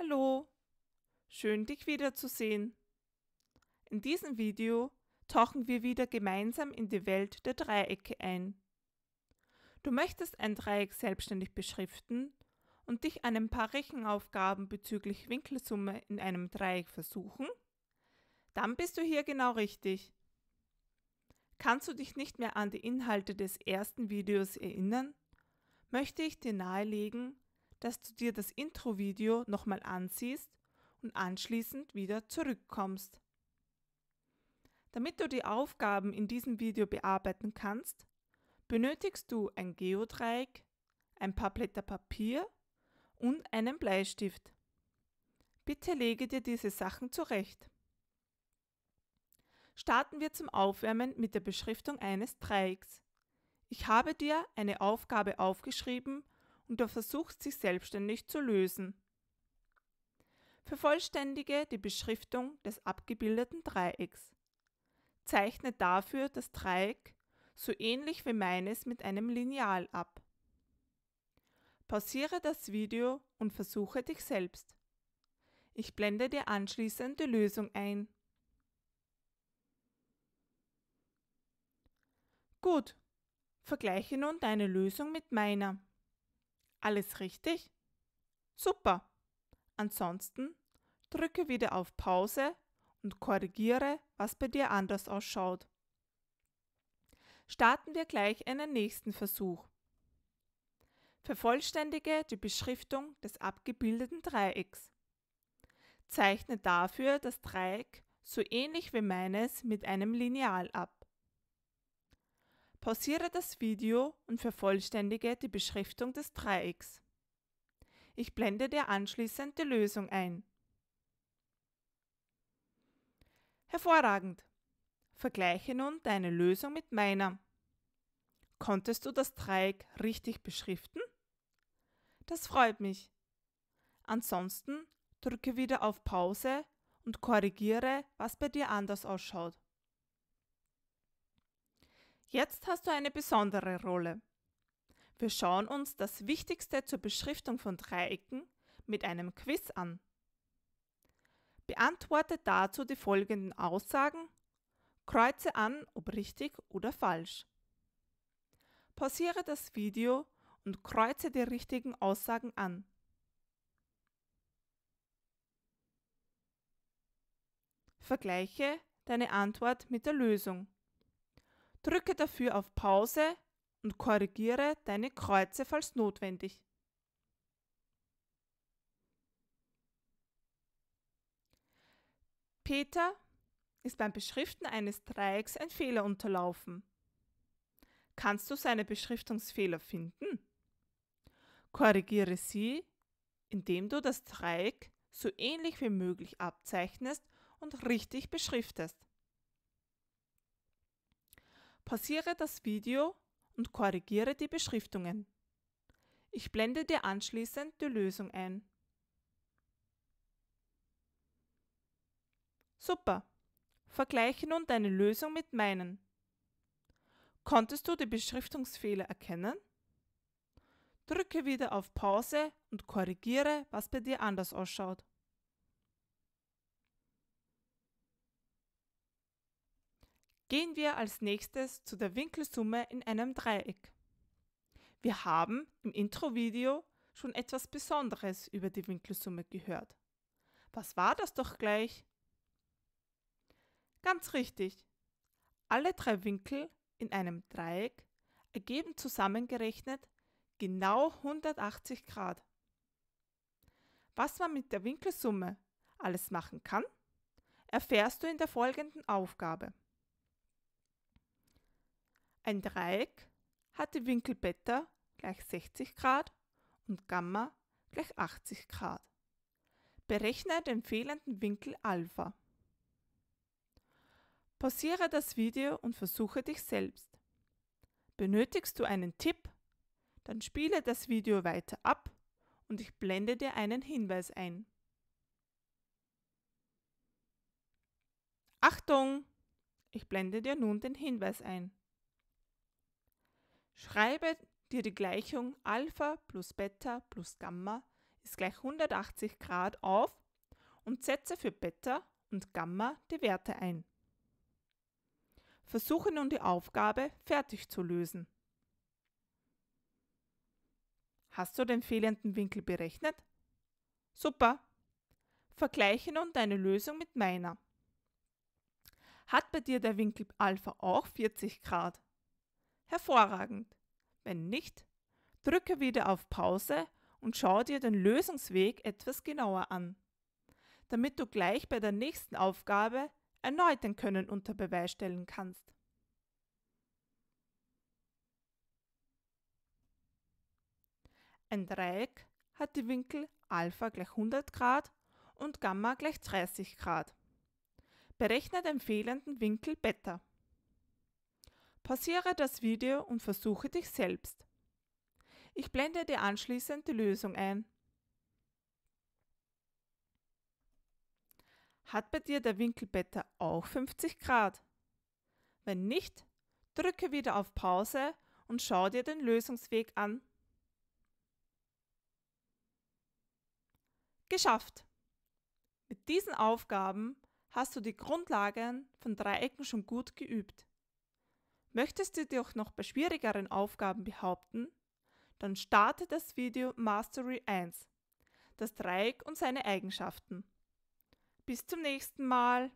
Hallo, schön dich wiederzusehen. In diesem Video tauchen wir wieder gemeinsam in die Welt der Dreiecke ein. Du möchtest ein Dreieck selbstständig beschriften und dich an ein paar Rechenaufgaben bezüglich Winkelsumme in einem Dreieck versuchen? Dann bist du hier genau richtig. Kannst du dich nicht mehr an die Inhalte des ersten Videos erinnern? Möchte ich dir nahelegen, dass du dir das Intro-Video nochmal ansiehst und anschließend wieder zurückkommst. Damit du die Aufgaben in diesem Video bearbeiten kannst, benötigst du ein Geodreieck, ein paar Blätter Papier und einen Bleistift. Bitte lege dir diese Sachen zurecht. Starten wir zum Aufwärmen mit der Beschriftung eines Dreiecks. Ich habe dir eine Aufgabe aufgeschrieben, und du versuchst, sich selbstständig zu lösen. Vervollständige die Beschriftung des abgebildeten Dreiecks. Zeichne dafür das Dreieck so ähnlich wie meines mit einem Lineal ab. Pausiere das Video und versuche dich selbst. Ich blende dir anschließend die Lösung ein. Gut, vergleiche nun deine Lösung mit meiner. Alles richtig? Super. Ansonsten drücke wieder auf Pause und korrigiere, was bei dir anders ausschaut. Starten wir gleich einen nächsten Versuch. Vervollständige die Beschriftung des abgebildeten Dreiecks. Zeichne dafür das Dreieck so ähnlich wie meines mit einem Lineal ab. Pausiere das Video und vervollständige die Beschriftung des Dreiecks. Ich blende dir anschließend die Lösung ein. Hervorragend! Vergleiche nun deine Lösung mit meiner. Konntest du das Dreieck richtig beschriften? Das freut mich. Ansonsten drücke wieder auf Pause und korrigiere, was bei dir anders ausschaut. Jetzt hast du eine besondere Rolle. Wir schauen uns das Wichtigste zur Beschriftung von Dreiecken mit einem Quiz an. Beantworte dazu die folgenden Aussagen. Kreuze an, ob richtig oder falsch. Pausiere das Video und kreuze die richtigen Aussagen an. Vergleiche deine Antwort mit der Lösung. Drücke dafür auf Pause und korrigiere deine Kreuze, falls notwendig. Peter ist beim Beschriften eines Dreiecks ein Fehler unterlaufen. Kannst du seine Beschriftungsfehler finden? Korrigiere sie, indem du das Dreieck so ähnlich wie möglich abzeichnest und richtig beschriftest. Pausiere das Video und korrigiere die Beschriftungen. Ich blende dir anschließend die Lösung ein. Super! Vergleiche nun deine Lösung mit meinen. Konntest du die Beschriftungsfehler erkennen? Drücke wieder auf Pause und korrigiere, was bei dir anders ausschaut. Gehen wir als nächstes zu der Winkelsumme in einem Dreieck. Wir haben im Intro-Video schon etwas Besonderes über die Winkelsumme gehört. Was war das doch gleich? Ganz richtig. Alle drei Winkel in einem Dreieck ergeben zusammengerechnet genau 180 Grad. Was man mit der Winkelsumme alles machen kann, erfährst du in der folgenden Aufgabe. Ein Dreieck hat die Winkel Beta gleich 60 Grad und Gamma gleich 80 Grad. Berechne den fehlenden Winkel Alpha. Pausiere das Video und versuche dich selbst. Benötigst du einen Tipp? Dann spiele das Video weiter ab und ich blende dir einen Hinweis ein. Achtung! Ich blende dir nun den Hinweis ein. Schreibe dir die Gleichung Alpha plus Beta plus Gamma ist gleich 180 Grad auf und setze für Beta und Gamma die Werte ein. Versuche nun die Aufgabe fertig zu lösen. Hast du den fehlenden Winkel berechnet? Super! Vergleiche nun deine Lösung mit meiner. Hat bei dir der Winkel Alpha auch 40 Grad? Hervorragend. Wenn nicht, drücke wieder auf Pause und schau dir den Lösungsweg etwas genauer an, damit du gleich bei der nächsten Aufgabe erneut dein Können unter Beweis stellen kannst. Ein Dreieck hat die Winkel Alpha gleich 100 Grad und Gamma gleich 30 Grad. Berechne den fehlenden Winkel Beta. Pausiere das Video und versuche dich selbst. Ich blende dir anschließend die Lösung ein. Hat bei dir der Winkelbetter auch 50 Grad? Wenn nicht, drücke wieder auf Pause und schau dir den Lösungsweg an. Geschafft! Mit diesen Aufgaben hast du die Grundlagen von Dreiecken schon gut geübt. Möchtest du dich noch bei schwierigeren Aufgaben behaupten? Dann starte das Video Mastery 1. Das Dreieck und seine Eigenschaften. Bis zum nächsten Mal.